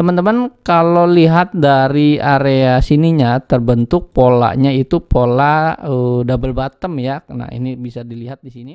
Teman-teman kalau lihat dari area sininya terbentuk polanya itu pola uh, double bottom ya. Nah, ini bisa dilihat di sini.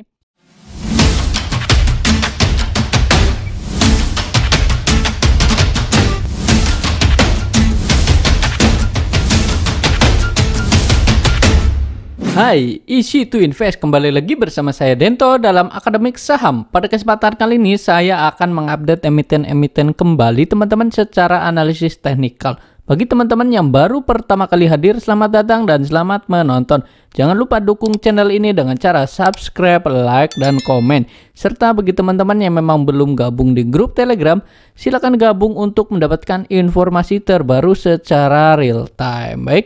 Hai, Easy to Invest kembali lagi bersama saya Dento dalam Akademik Saham. Pada kesempatan kali ini saya akan mengupdate emiten-emiten kembali teman-teman secara analisis teknikal. Bagi teman-teman yang baru pertama kali hadir, selamat datang dan selamat menonton. Jangan lupa dukung channel ini dengan cara subscribe, like, dan komen. Serta bagi teman-teman yang memang belum gabung di grup Telegram, silakan gabung untuk mendapatkan informasi terbaru secara real time. Baik.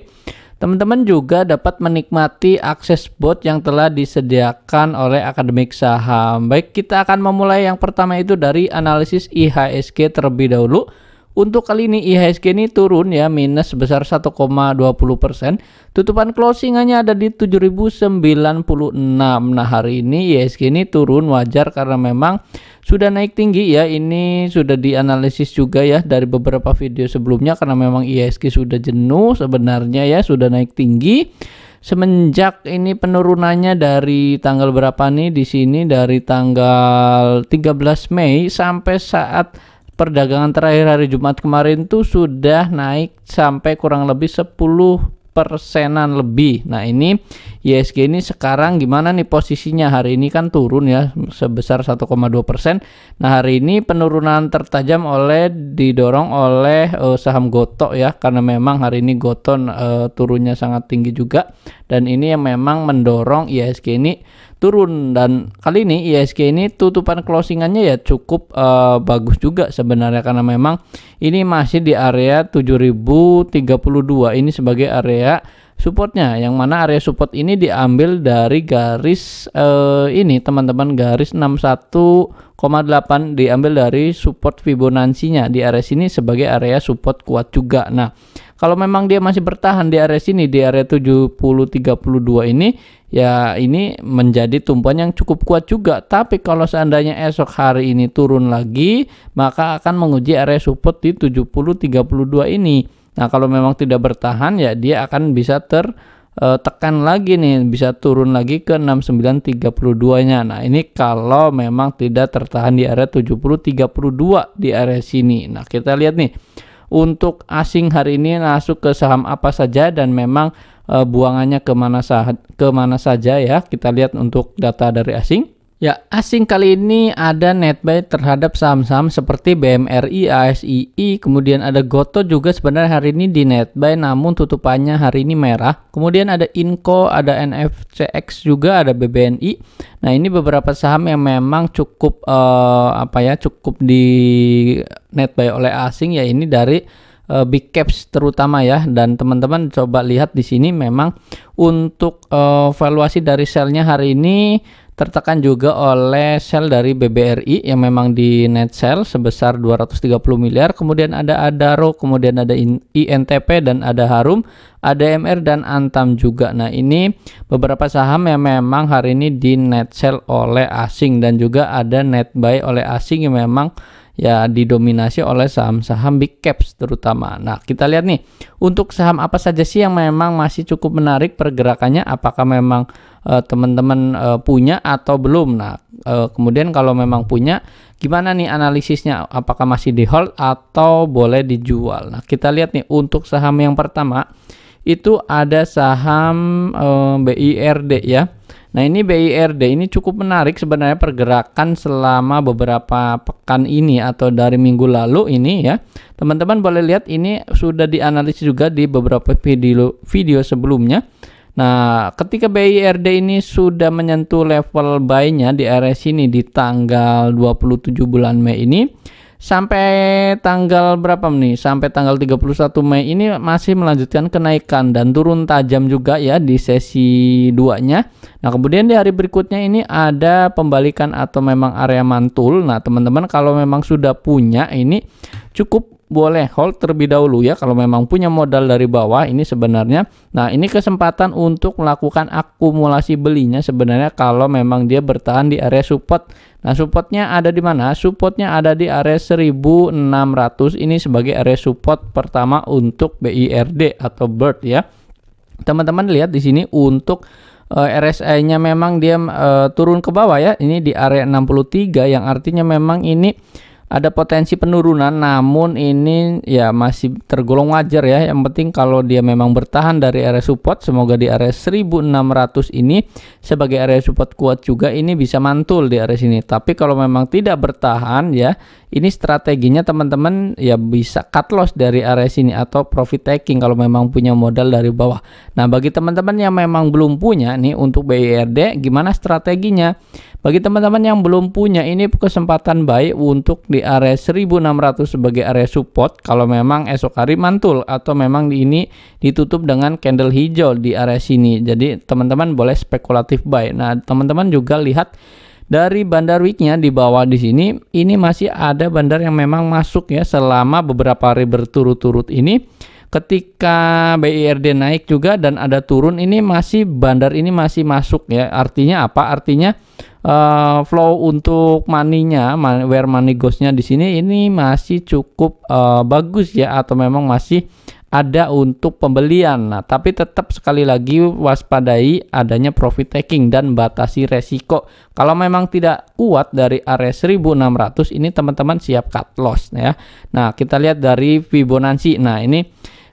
Teman-teman juga dapat menikmati akses bot yang telah disediakan oleh akademik saham. Baik, kita akan memulai yang pertama itu dari analisis IHSG terlebih dahulu. Untuk kali ini IHSG ini turun ya minus sebesar 1,20%. Tutupan closing hanya ada di 7096. Nah, hari ini IHSG ini turun wajar karena memang sudah naik tinggi ya. Ini sudah dianalisis juga ya dari beberapa video sebelumnya karena memang IHSG sudah jenuh sebenarnya ya, sudah naik tinggi semenjak ini penurunannya dari tanggal berapa nih di sini dari tanggal 13 Mei sampai saat perdagangan terakhir hari Jumat kemarin tuh sudah naik sampai kurang lebih 10 persenan lebih. Nah ini ISG ini sekarang gimana nih posisinya hari ini kan turun ya sebesar 1,2 persen. Nah hari ini penurunan tertajam oleh didorong oleh uh, saham Goto ya karena memang hari ini Goton uh, eh, turunnya sangat tinggi juga dan ini yang memang mendorong ISG ini turun dan kali ini ISG ini tutupan closingannya ya cukup uh, bagus juga sebenarnya karena memang ini masih di area 7032 ini sebagai area supportnya yang mana area support ini diambil dari garis uh, ini teman-teman garis 61,8 diambil dari support Fibonacci-nya di area sini sebagai area support kuat juga nah kalau memang dia masih bertahan di area sini di area 7032 ini ya ini menjadi tumpuan yang cukup kuat juga. Tapi kalau seandainya esok hari ini turun lagi maka akan menguji area support di 7032 ini. Nah, kalau memang tidak bertahan ya dia akan bisa ter eh, tekan lagi nih bisa turun lagi ke 6932 nya nah ini kalau memang tidak tertahan di area 7032 di area sini nah kita lihat nih untuk asing hari ini masuk ke saham apa saja dan memang uh, buangannya kemana, sah? kemana saja ya. Kita lihat untuk data dari asing. Ya, asing kali ini ada net buy terhadap saham-saham seperti BMRI, ASII, kemudian ada Goto juga sebenarnya hari ini di net buy namun tutupannya hari ini merah. Kemudian ada Inco, ada NFCX juga, ada BBNI. Nah, ini beberapa saham yang memang cukup uh, apa ya, cukup di net buy oleh asing ya ini dari uh, big caps terutama ya dan teman-teman coba lihat di sini memang untuk uh, valuasi dari selnya hari ini tertekan juga oleh sel dari BBRI yang memang di net sell sebesar 230 miliar, kemudian ada Adaro, kemudian ada INTP dan ada Harum, ada MR dan Antam juga. Nah, ini beberapa saham yang memang hari ini di net sell oleh asing dan juga ada net buy oleh asing yang memang ya didominasi oleh saham-saham big caps terutama. Nah, kita lihat nih untuk saham apa saja sih yang memang masih cukup menarik pergerakannya apakah memang Eh, teman-teman uh, uh, punya atau belum. Nah, uh, kemudian kalau memang punya, gimana nih analisisnya? Apakah masih di hold atau boleh dijual? Nah, kita lihat nih untuk saham yang pertama itu ada saham um, BIRD ya. Nah, ini BIRD ini cukup menarik sebenarnya pergerakan selama beberapa pekan ini atau dari minggu lalu ini ya. Teman-teman boleh lihat ini sudah dianalisis juga di beberapa video video sebelumnya Nah, ketika BIRD ini sudah menyentuh level buy-nya di area sini di tanggal 27 bulan Mei ini sampai tanggal berapa nih? Sampai tanggal 31 Mei ini masih melanjutkan kenaikan dan turun tajam juga ya di sesi 2-nya. Nah, kemudian di hari berikutnya ini ada pembalikan atau memang area mantul. Nah, teman-teman kalau memang sudah punya ini cukup boleh hold terlebih dahulu ya kalau memang punya modal dari bawah ini sebenarnya nah ini kesempatan untuk melakukan akumulasi belinya sebenarnya kalau memang dia bertahan di area support nah supportnya ada di mana supportnya ada di area 1600 ini sebagai area support pertama untuk BIRD atau BIRD ya teman-teman lihat di sini untuk eh, RSI-nya memang dia uh, turun ke bawah ya ini di area 63 yang artinya memang ini ada potensi penurunan namun ini ya masih tergolong wajar ya yang penting kalau dia memang bertahan dari area support semoga di area 1600 ini sebagai area support kuat juga ini bisa mantul di area sini tapi kalau memang tidak bertahan ya ini strateginya teman-teman ya bisa cut loss dari area sini atau profit taking kalau memang punya modal dari bawah. Nah, bagi teman-teman yang memang belum punya nih untuk BIRD gimana strateginya? Bagi teman-teman yang belum punya ini kesempatan baik untuk di area 1600 sebagai area support kalau memang esok hari mantul atau memang ini ditutup dengan candle hijau di area sini. Jadi, teman-teman boleh spekulatif buy. Nah, teman-teman juga lihat dari bandar weeknya di bawah di sini, ini masih ada bandar yang memang masuk ya selama beberapa hari berturut-turut ini. Ketika BIRD naik juga dan ada turun ini masih bandar ini masih masuk ya. Artinya apa? Artinya uh, flow untuk maninya, where money goes-nya di sini ini masih cukup uh, bagus ya atau memang masih ada untuk pembelian. Nah, tapi tetap sekali lagi waspadai adanya profit taking dan batasi resiko. Kalau memang tidak kuat dari area 1600 ini teman-teman siap cut loss ya. Nah, kita lihat dari Fibonacci. Nah, ini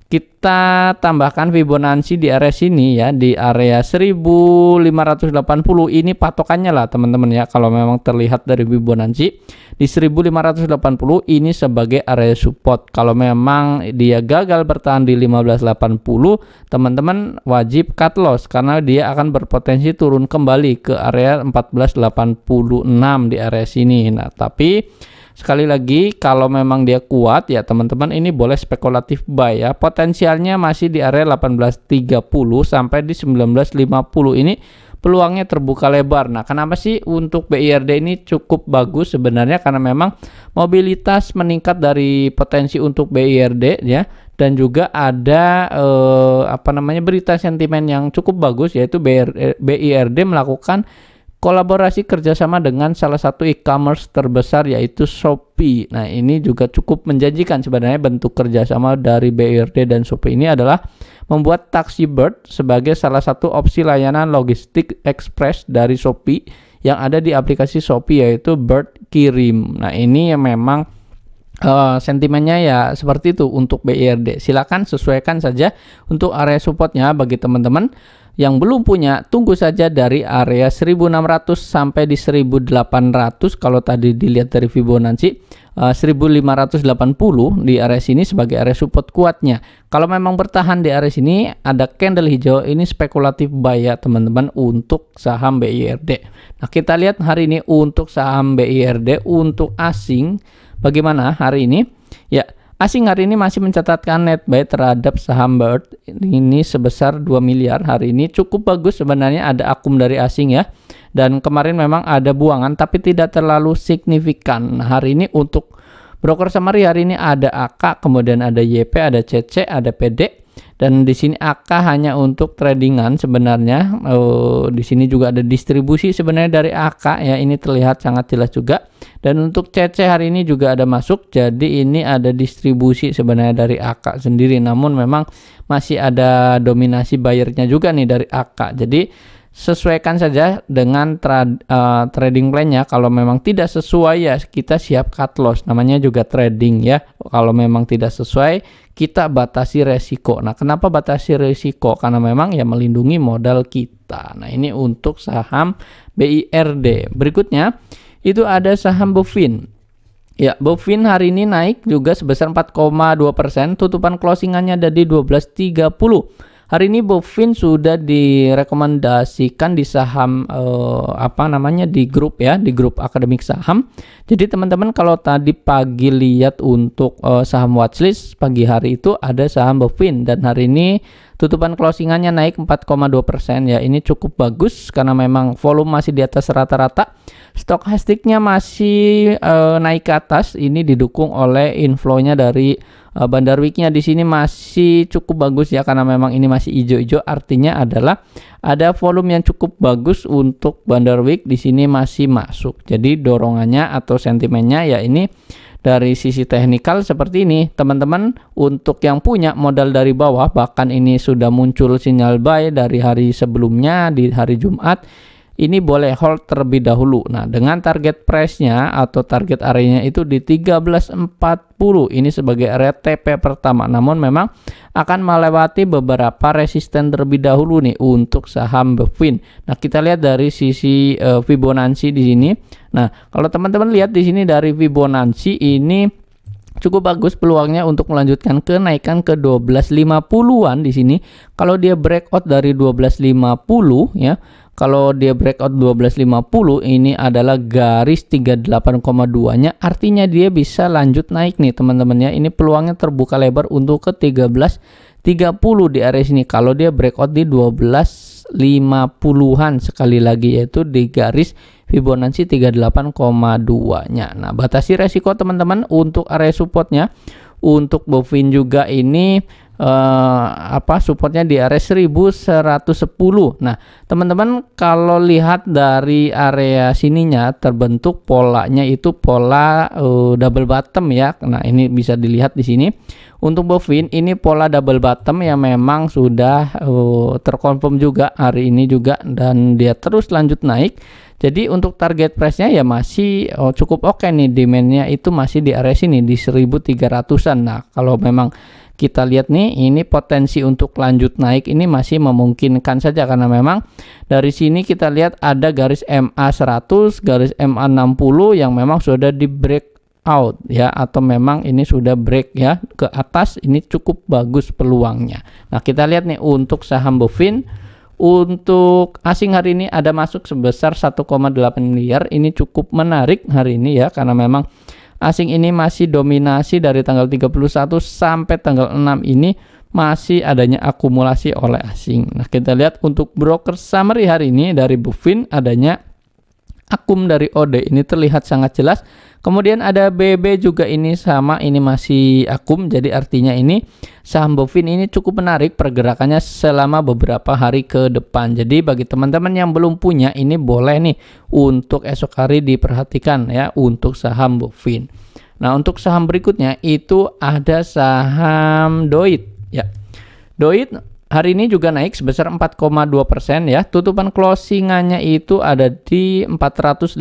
kita tambahkan Fibonacci di area sini ya di area 1580 ini patokannya lah teman-teman ya kalau memang terlihat dari Fibonacci di 1580 ini sebagai area support kalau memang dia gagal bertahan di 1580 teman-teman wajib cut loss karena dia akan berpotensi turun kembali ke area 1486 di area sini nah tapi Sekali lagi, kalau memang dia kuat ya teman-teman ini boleh spekulatif buy ya. Potensialnya masih di area 1830 sampai di 1950 ini peluangnya terbuka lebar. Nah, kenapa sih untuk BIRD ini cukup bagus sebenarnya karena memang mobilitas meningkat dari potensi untuk BIRD ya dan juga ada eh, apa namanya berita sentimen yang cukup bagus yaitu BIRD eh, melakukan kolaborasi kerjasama dengan salah satu e-commerce terbesar yaitu Shopee. Nah ini juga cukup menjanjikan sebenarnya bentuk kerjasama dari BRD dan Shopee ini adalah membuat Bird sebagai salah satu opsi layanan logistik ekspres dari Shopee yang ada di aplikasi Shopee yaitu Bird Kirim. Nah ini yang memang Uh, sentimennya ya seperti itu untuk BIRD. Silakan sesuaikan saja untuk area supportnya bagi teman-teman yang belum punya, tunggu saja dari area 1600 sampai di 1800 kalau tadi dilihat dari Fibonacci 1580 eh, di area sini sebagai area support kuatnya. Kalau memang bertahan di area sini ada candle hijau ini spekulatif bayar teman-teman untuk saham BIRD. Nah, kita lihat hari ini untuk saham BIRD untuk asing bagaimana hari ini? Ya, Asing hari ini masih mencatatkan net buy terhadap saham Bird ini sebesar 2 miliar hari ini cukup bagus sebenarnya ada akum dari asing ya dan kemarin memang ada buangan tapi tidak terlalu signifikan hari ini untuk broker summary hari ini ada AK kemudian ada YP ada CC ada PD dan di sini AK hanya untuk tradingan sebenarnya oh, di sini juga ada distribusi sebenarnya dari AK ya ini terlihat sangat jelas juga dan untuk CC hari ini juga ada masuk jadi ini ada distribusi sebenarnya dari AK sendiri namun memang masih ada dominasi bayarnya juga nih dari AK jadi sesuaikan saja dengan tra, uh, eh, trading plan-nya. Kalau memang tidak sesuai ya kita siap cut loss. Namanya juga trading ya. Kalau memang tidak sesuai kita batasi resiko. Nah, kenapa batasi resiko? Karena memang ya melindungi modal kita. Nah, ini untuk saham BIRD. Berikutnya itu ada saham Bovin. Ya, Bovin hari ini naik juga sebesar 4,2%, tutupan closingannya ada di 12.30. Hari ini Bovin sudah direkomendasikan di saham eh, apa namanya di grup ya, di grup akademik saham. Jadi teman-teman kalau tadi pagi lihat untuk eh, saham watchlist pagi hari itu ada saham Bovin dan hari ini Tutupan closingannya naik 4,2% ya. Ini cukup bagus karena memang volume masih di atas rata-rata. stok Stokastiknya masih e, naik ke atas. Ini didukung oleh inflownya dari e, bandar weeknya di sini masih cukup bagus ya karena memang ini masih hijau-hijau. Artinya adalah ada volume yang cukup bagus untuk bandar week di sini masih masuk. Jadi dorongannya atau sentimennya ya ini dari sisi teknikal seperti ini teman-teman untuk yang punya modal dari bawah bahkan ini sudah muncul sinyal buy dari hari sebelumnya di hari Jumat ini boleh hold terlebih dahulu. Nah, dengan target price-nya atau target areanya itu di 1340. Ini sebagai area TP pertama. Namun memang akan melewati beberapa resisten terlebih dahulu nih untuk saham Bevin. Nah, kita lihat dari sisi uh, Fibonacci di sini. Nah, kalau teman-teman lihat di sini dari Fibonacci ini cukup bagus peluangnya untuk melanjutkan kenaikan ke 12.50-an di sini. Kalau dia breakout dari 12.50 ya, kalau dia breakout 12.50 ini adalah garis 38,2-nya artinya dia bisa lanjut naik nih teman-teman ya. Ini peluangnya terbuka lebar untuk ke 13.30 di area sini kalau dia breakout di 12.50-an sekali lagi yaitu di garis Fibonacci 38,2-nya. Nah, batasi resiko teman-teman untuk area supportnya. Untuk bovin juga ini Eh, apa supportnya di area 1110. Nah, teman-teman kalau lihat dari area sininya terbentuk polanya itu pola eh, double bottom ya. Nah, ini bisa dilihat di sini. Untuk bovin ini pola double bottom yang memang sudah uh, terkonfirm juga hari ini juga dan dia terus lanjut naik. Jadi untuk target price-nya ya masih oh, cukup oke okay nih demand-nya itu masih di area sini di 1300-an. Nah, kalau memang kita lihat nih ini potensi untuk lanjut naik ini masih memungkinkan saja karena memang dari sini kita lihat ada garis MA 100 garis MA 60 yang memang sudah di break out ya atau memang ini sudah break ya ke atas ini cukup bagus peluangnya. Nah, kita lihat nih untuk saham Bovin untuk asing hari ini ada masuk sebesar 1,8 miliar. Ini cukup menarik hari ini ya karena memang asing ini masih dominasi dari tanggal 31 sampai tanggal 6 ini masih adanya akumulasi oleh asing. Nah, kita lihat untuk broker summary hari ini dari Bufin adanya akum dari Ode ini terlihat sangat jelas. Kemudian ada BB juga ini sama, ini masih akum, jadi artinya ini saham Bovin ini cukup menarik pergerakannya selama beberapa hari ke depan. Jadi bagi teman-teman yang belum punya ini boleh nih untuk esok hari diperhatikan ya untuk saham Bovin. Nah untuk saham berikutnya itu ada saham Doit ya. Doit Hari ini juga naik sebesar 4,2 persen ya. Tutupan closingannya itu ada di 450.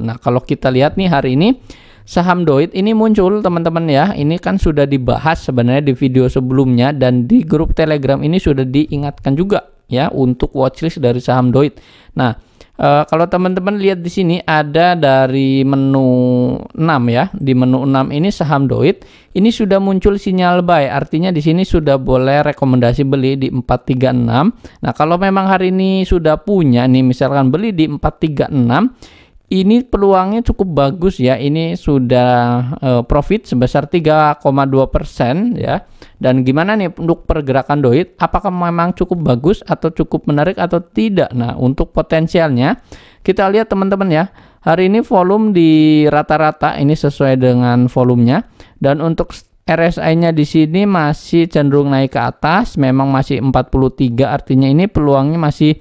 Nah kalau kita lihat nih hari ini saham Doit ini muncul teman-teman ya. Ini kan sudah dibahas sebenarnya di video sebelumnya dan di grup Telegram ini sudah diingatkan juga ya untuk watchlist dari saham Doit. Nah Uh, kalau teman-teman lihat di sini ada dari menu 6 ya. Di menu 6 ini saham Doit, ini sudah muncul sinyal buy. Artinya di sini sudah boleh rekomendasi beli di 436. Nah, kalau memang hari ini sudah punya nih misalkan beli di 436 ini peluangnya cukup bagus ya. Ini sudah uh, profit sebesar 3,2 persen ya. Dan gimana nih untuk pergerakan doit? Apakah memang cukup bagus atau cukup menarik atau tidak? Nah, untuk potensialnya kita lihat teman-teman ya. Hari ini volume di rata-rata ini sesuai dengan volumenya dan untuk RSI-nya di sini masih cenderung naik ke atas, memang masih 43 artinya ini peluangnya masih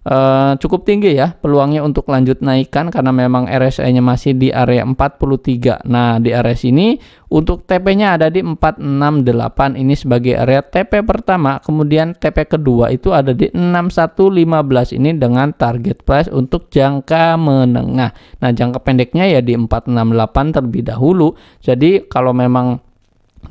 Uh, cukup tinggi ya peluangnya untuk lanjut naikkan karena memang RSI-nya masih di area 43. Nah, di area sini untuk TP-nya ada di 468 ini sebagai area TP pertama, kemudian TP kedua itu ada di 6115 ini dengan target price untuk jangka menengah. Nah, jangka pendeknya ya di 468 terlebih dahulu. Jadi, kalau memang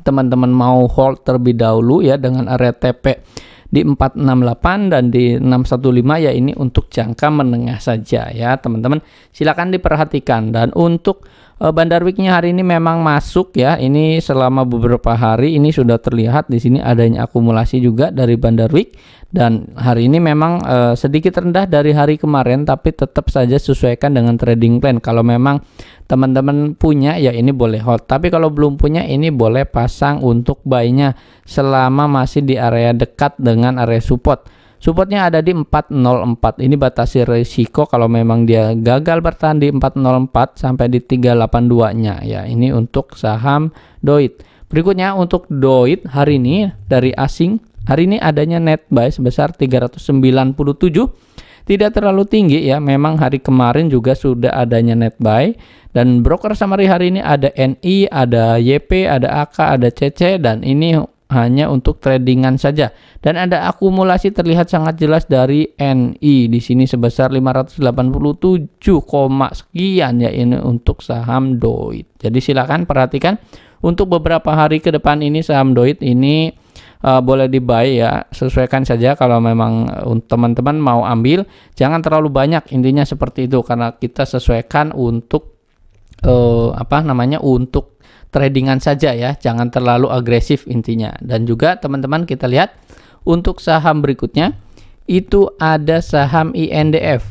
teman-teman mau hold terlebih dahulu ya dengan area TP di 468 dan di 615 ya ini untuk jangka menengah saja ya teman-teman silakan diperhatikan dan untuk Eh, Bandar Weeknya hari ini memang masuk ya. Ini selama beberapa hari ini sudah terlihat di sini adanya akumulasi juga dari Bandar Week dan hari ini memang uh, sedikit rendah dari hari kemarin tapi tetap saja sesuaikan dengan trading plan kalau memang teman-teman punya ya ini boleh hold tapi kalau belum punya ini boleh pasang untuk buy selama masih di area dekat dengan area support Supportnya ada di 404. Ini batasi risiko kalau memang dia gagal bertahan di 404 sampai di 382-nya ya. Ini untuk saham Doit. Berikutnya untuk Doit hari ini dari asing, hari ini adanya net buy sebesar 397 tidak terlalu tinggi ya. Memang hari kemarin juga sudah adanya net buy dan broker summary hari ini ada NI, ada YP, ada AK, ada CC dan ini hanya untuk tradingan saja dan ada akumulasi terlihat sangat jelas dari NI di sini sebesar 587, sekian ya ini untuk saham Doit. Jadi silakan perhatikan untuk beberapa hari ke depan ini saham Doit ini uh, boleh dibuy ya sesuaikan saja kalau memang eh, teman-teman mau ambil jangan terlalu banyak intinya seperti itu karena kita sesuaikan untuk uh, apa namanya untuk tradingan saja ya, jangan terlalu agresif intinya. Dan juga teman-teman kita lihat untuk saham berikutnya itu ada saham INDF.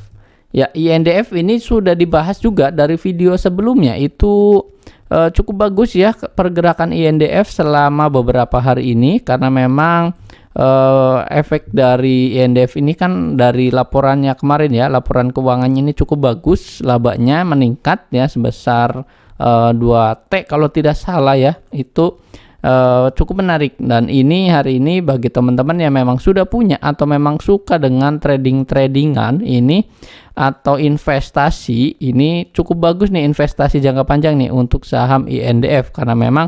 Ya, INDF ini sudah dibahas juga dari video sebelumnya. Itu e, cukup bagus ya pergerakan INDF selama beberapa hari ini karena memang uh, efek dari INDF ini kan dari laporannya kemarin ya, laporan keuangannya ini cukup bagus, labanya meningkat ya sebesar uh, eh, 2T kalau tidak salah ya itu uh, cukup menarik dan ini hari ini bagi teman-teman yang memang sudah punya atau memang suka dengan trading-tradingan ini atau investasi ini cukup bagus nih investasi jangka panjang nih untuk saham INDF karena memang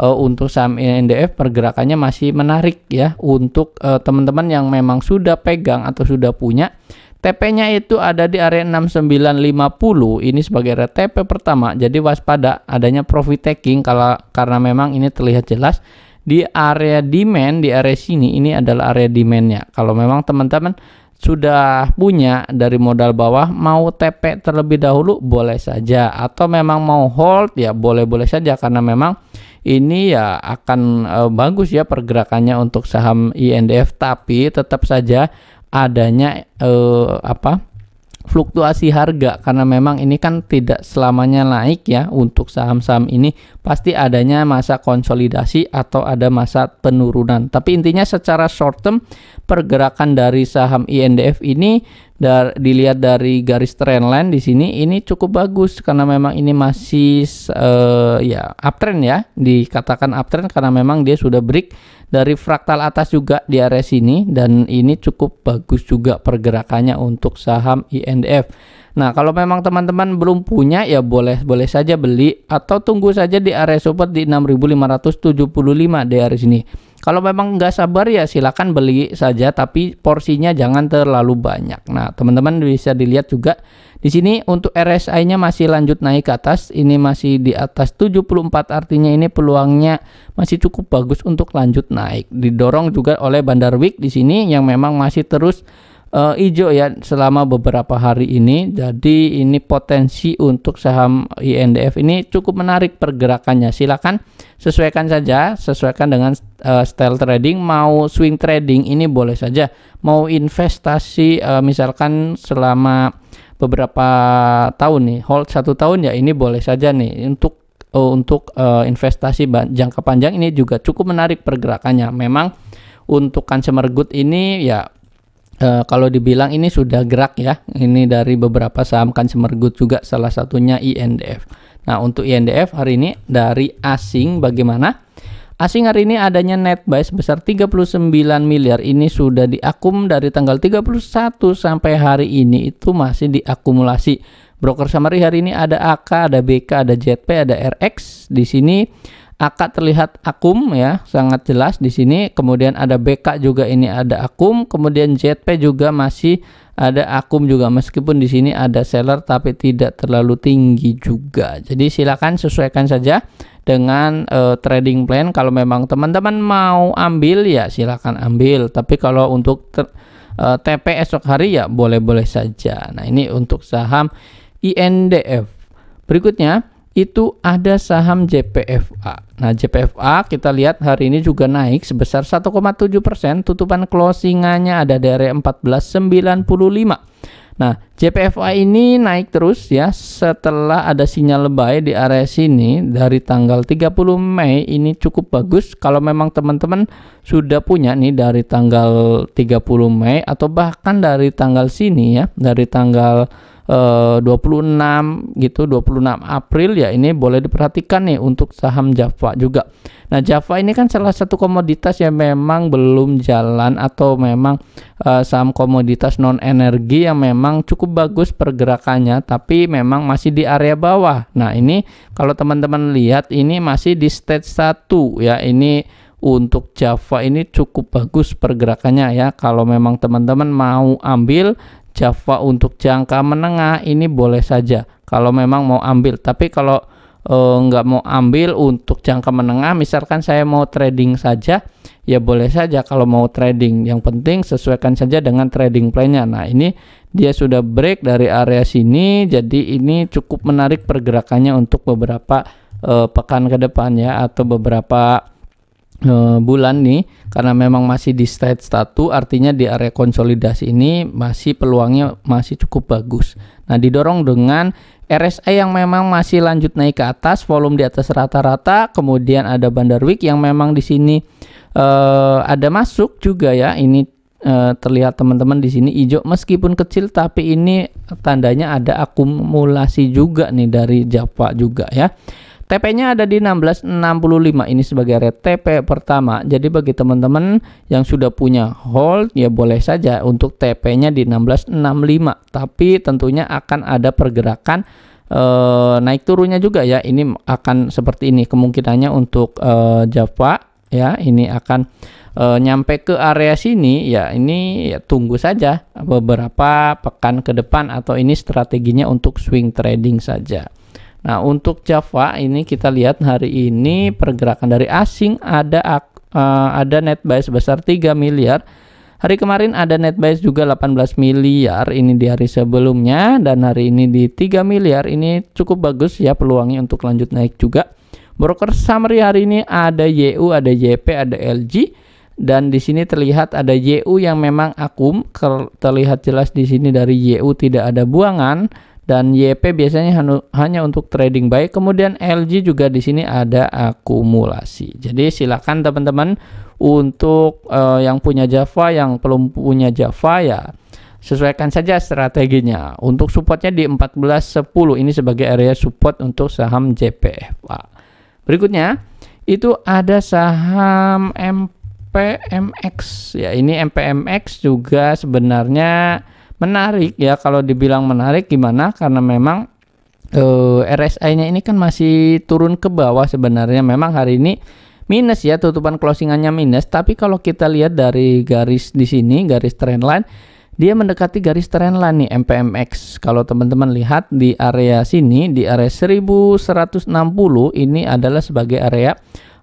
uh, untuk saham INDF pergerakannya masih menarik ya untuk teman-teman uh, yang memang sudah pegang atau sudah punya TP-nya itu ada di area 6950. Ini sebagai area TP pertama. Jadi waspada adanya profit taking kalau karena memang ini terlihat jelas di area demand di area sini ini adalah area demandnya. Kalau memang teman-teman sudah punya dari modal bawah mau TP terlebih dahulu boleh saja atau memang mau hold ya boleh-boleh saja karena memang ini ya akan e, bagus ya pergerakannya untuk saham INDF tapi tetap saja adanya eh, apa fluktuasi harga karena memang ini kan tidak selamanya naik ya untuk saham-saham ini pasti adanya masa konsolidasi atau ada masa penurunan. Tapi intinya secara short term pergerakan dari saham INDF e ini dar dilihat dari garis trendline di sini ini cukup bagus karena memang ini masih uh, ya uptrend ya dikatakan uptrend karena memang dia sudah break dari fraktal atas juga di area sini dan ini cukup bagus juga pergerakannya untuk saham INDF. E nah, kalau memang teman-teman belum punya ya boleh boleh saja beli atau tunggu saja di area support di 6575 di area sini. Kalau memang nggak sabar ya silakan beli saja tapi porsinya jangan terlalu banyak. Nah, teman-teman bisa dilihat juga di sini untuk RSI-nya masih lanjut naik ke atas, ini masih di atas 74 artinya ini peluangnya masih cukup bagus untuk lanjut naik. Didorong juga oleh Bandar Week di sini yang memang masih terus uh, hijau ya selama beberapa hari ini. Jadi ini potensi untuk saham INDF ini cukup menarik pergerakannya. Silakan sesuaikan saja, sesuaikan dengan uh, style trading mau swing trading ini boleh saja, mau investasi uh, misalkan selama beberapa tahun nih hold satu tahun ya ini boleh saja nih untuk uh, untuk uh, investasi jangka panjang ini juga cukup menarik pergerakannya memang untuk consumer good ini ya uh, kalau dibilang ini sudah gerak ya ini dari beberapa saham consumer good juga salah satunya INDF nah untuk INDF hari ini dari asing bagaimana Asing hari ini adanya net buy sebesar 39 miliar ini sudah diakum dari tanggal 31 sampai hari ini itu masih diakumulasi. Broker summary hari ini ada AK, ada BK, ada JP, ada RX. Di sini AK terlihat akum ya, sangat jelas di sini. Kemudian ada BK juga ini ada akum, kemudian JP juga masih ada akum juga meskipun di sini ada seller tapi tidak terlalu tinggi juga. Jadi silakan sesuaikan saja dengan uh, trading plan kalau memang teman-teman mau ambil ya silahkan ambil tapi kalau untuk TPS uh, eh, TP esok hari ya boleh-boleh saja nah ini untuk saham INDF berikutnya itu ada saham JPFA. Nah, JPFA kita lihat hari ini juga naik sebesar 1,7%, tutupan closingannya ada dari 1495. Nah, JPFI ini naik terus ya setelah ada sinyal lebay di area sini dari tanggal 30 Mei ini cukup bagus kalau memang teman-teman sudah punya nih dari tanggal 30 Mei atau bahkan dari tanggal sini ya, dari tanggal 26 eh, gitu 26 April ya ini boleh diperhatikan nih untuk saham Java juga. Nah Java ini kan salah satu komoditas yang memang belum jalan atau memang eh, saham komoditas non energi yang memang cukup bagus pergerakannya tapi memang masih di area bawah. Nah ini kalau teman-teman lihat ini masih di stage 1 ya ini untuk Java ini cukup bagus pergerakannya ya. Kalau memang teman-teman mau ambil Java untuk jangka menengah ini boleh saja kalau memang mau ambil tapi kalau e, nggak mau ambil untuk jangka menengah misalkan saya mau trading saja ya boleh saja kalau mau trading yang penting sesuaikan saja dengan trading plan-nya nah ini dia sudah break dari area sini jadi ini cukup menarik pergerakannya untuk beberapa e, pekan ke depan ya atau beberapa Eh, bulan nih karena memang masih di stage 1 artinya di area konsolidasi ini masih peluangnya masih cukup bagus. Nah, didorong dengan RSI yang memang masih lanjut naik ke atas, volume di atas rata-rata, kemudian ada Bandar Week yang memang di sini uh, ada masuk juga ya. Ini uh, terlihat teman-teman di sini hijau meskipun kecil tapi ini tandanya ada akumulasi juga nih dari Java juga ya. TP-nya ada di 1665 ini sebagai red TP pertama. Jadi bagi teman-teman yang sudah punya hold ya boleh saja untuk TP-nya di 1665, tapi tentunya akan ada pergerakan eh, naik turunnya juga ya. Ini akan seperti ini kemungkinannya untuk eh, Java ya. Ini akan e, nyampe ke area sini ya. Ini ya, tunggu saja beberapa pekan ke depan atau ini strateginya untuk swing trading saja. Nah, untuk Java ini kita lihat hari ini pergerakan dari asing ada uh, ada net buy sebesar 3 miliar. Hari kemarin ada net buy juga 18 miliar ini di hari sebelumnya dan hari ini di 3 miliar ini cukup bagus ya peluangnya untuk lanjut naik juga. Broker summary hari ini ada YU, ada JP ada LG dan di sini terlihat ada YU yang memang akum terlihat jelas di sini dari YU tidak ada buangan dan YP biasanya hanya untuk trading buy. Kemudian LG juga di sini ada akumulasi. Jadi silakan teman-teman untuk uh, yang punya Java yang belum punya Java ya sesuaikan saja strateginya. Untuk supportnya di 1410 ini sebagai area support untuk saham JPFA. Berikutnya itu ada saham MPMX ya ini MPMX juga sebenarnya menarik ya kalau dibilang menarik gimana karena memang uh, eh, RSI-nya ini kan masih turun ke bawah sebenarnya memang hari ini minus ya tutupan closingannya minus tapi kalau kita lihat dari garis di sini garis trendline dia mendekati garis trendline nih MPMX kalau teman-teman lihat di area sini di area 1160 ini adalah sebagai area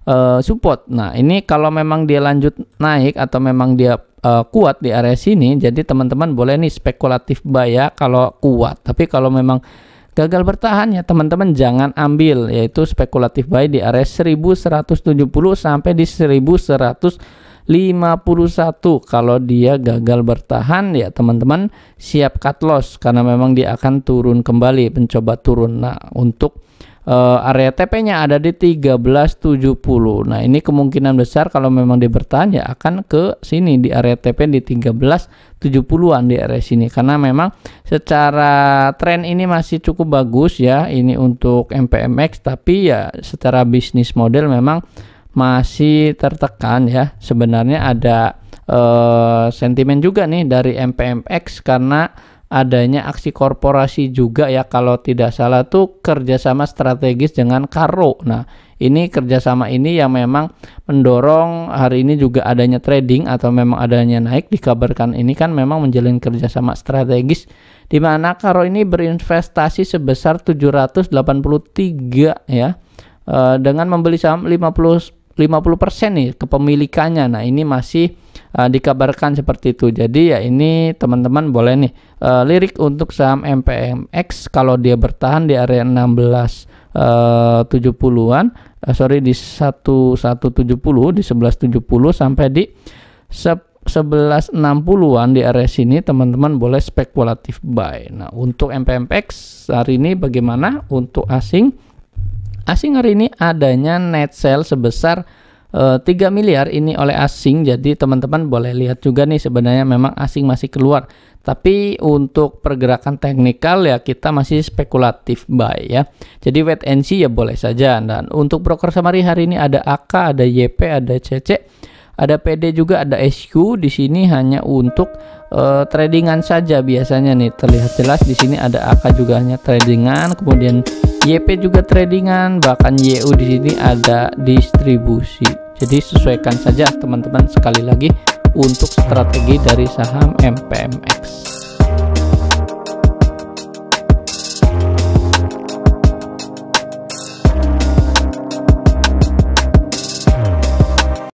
uh, support nah ini kalau memang dia lanjut naik atau memang dia uh, kuat di area sini jadi teman-teman boleh nih spekulatif buy ya kalau kuat tapi kalau memang gagal bertahan ya teman-teman jangan ambil yaitu spekulatif buy di area 1170 sampai di satu kalau dia gagal bertahan ya teman-teman siap cut loss karena memang dia akan turun kembali mencoba turun nah untuk uh, area TP-nya ada di 1370. Nah, ini kemungkinan besar kalau memang dia bertahan ya akan ke sini di area TP di 1370-an di area sini karena memang secara tren ini masih cukup bagus ya ini untuk MPMX tapi ya secara bisnis model memang masih tertekan ya. Sebenarnya ada uh, sentimen juga nih dari MPMX karena adanya aksi korporasi juga ya kalau tidak salah tuh kerjasama strategis dengan Karo. Nah ini kerjasama ini yang memang mendorong hari ini juga adanya trading atau memang adanya naik dikabarkan ini kan memang menjalin kerjasama strategis di mana Karo ini berinvestasi sebesar 783 ya eh, dengan membeli saham 50 50% nih kepemilikannya. Nah, ini masih uh, dikabarkan seperti itu. Jadi ya ini teman-teman boleh nih uh, lirik untuk saham MPMX kalau dia bertahan di area 16 uh, 70-an, uh, sorry di 1170 di 1170 sampai di 1160-an di area sini teman-teman boleh spekulatif buy. Nah, untuk MPMX hari ini bagaimana untuk asing? Asing hari ini adanya net sell sebesar 3 eh, miliar ini oleh asing jadi teman-teman boleh lihat juga nih sebenarnya memang asing masih keluar tapi untuk pergerakan teknikal ya kita masih spekulatif buy ya jadi wait and see ya boleh saja dan untuk broker samari hari ini ada AK ada YP ada CC ada PD juga ada SQ di sini hanya untuk uh, tradingan saja biasanya nih terlihat jelas di sini ada AK juga hanya tradingan kemudian YP juga tradingan bahkan YU di sini ada distribusi jadi sesuaikan saja teman-teman sekali lagi untuk strategi dari saham MPMX